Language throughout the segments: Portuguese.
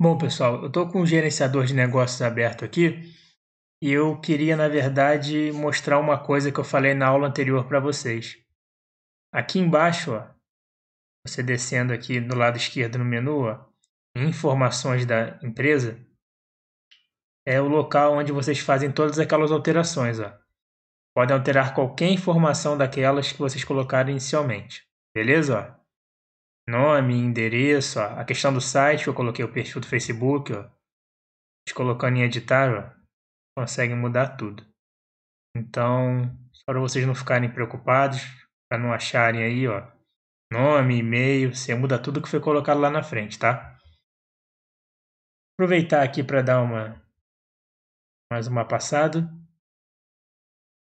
Bom, pessoal, eu estou com um gerenciador de negócios aberto aqui e eu queria, na verdade, mostrar uma coisa que eu falei na aula anterior para vocês. Aqui embaixo, ó, você descendo aqui do lado esquerdo no menu, ó, informações da empresa, é o local onde vocês fazem todas aquelas alterações. Ó. Podem alterar qualquer informação daquelas que vocês colocaram inicialmente. Beleza? Ó? nome, endereço, ó. a questão do site, eu coloquei o perfil do Facebook, ó. Te colocando em editar, ó, consegue mudar tudo. Então, para vocês não ficarem preocupados, para não acharem aí, ó, nome, e-mail, você muda tudo que foi colocado lá na frente, tá? Aproveitar aqui para dar uma mais uma passada.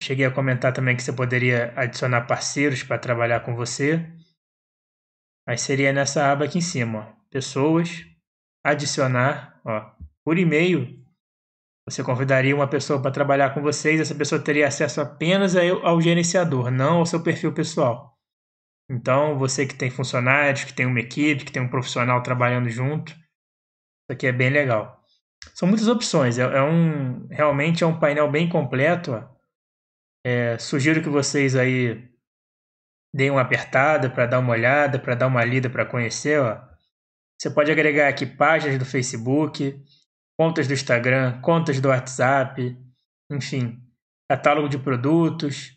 Cheguei a comentar também que você poderia adicionar parceiros para trabalhar com você. Aí seria nessa aba aqui em cima, ó, pessoas, adicionar, ó, por e-mail. Você convidaria uma pessoa para trabalhar com vocês, essa pessoa teria acesso apenas ao gerenciador, não ao seu perfil pessoal. Então, você que tem funcionários, que tem uma equipe, que tem um profissional trabalhando junto, isso aqui é bem legal. São muitas opções, é, é um realmente é um painel bem completo. É, sugiro que vocês aí dei uma apertada para dar uma olhada, para dar uma lida, para conhecer, ó. Você pode agregar aqui páginas do Facebook, contas do Instagram, contas do WhatsApp, enfim, catálogo de produtos.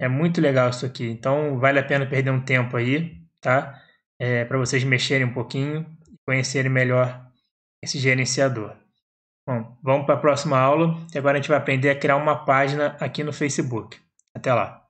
É muito legal isso aqui. Então vale a pena perder um tempo aí, tá? É, para vocês mexerem um pouquinho e conhecerem melhor esse gerenciador. Bom, vamos para a próxima aula e agora a gente vai aprender a criar uma página aqui no Facebook. Até lá!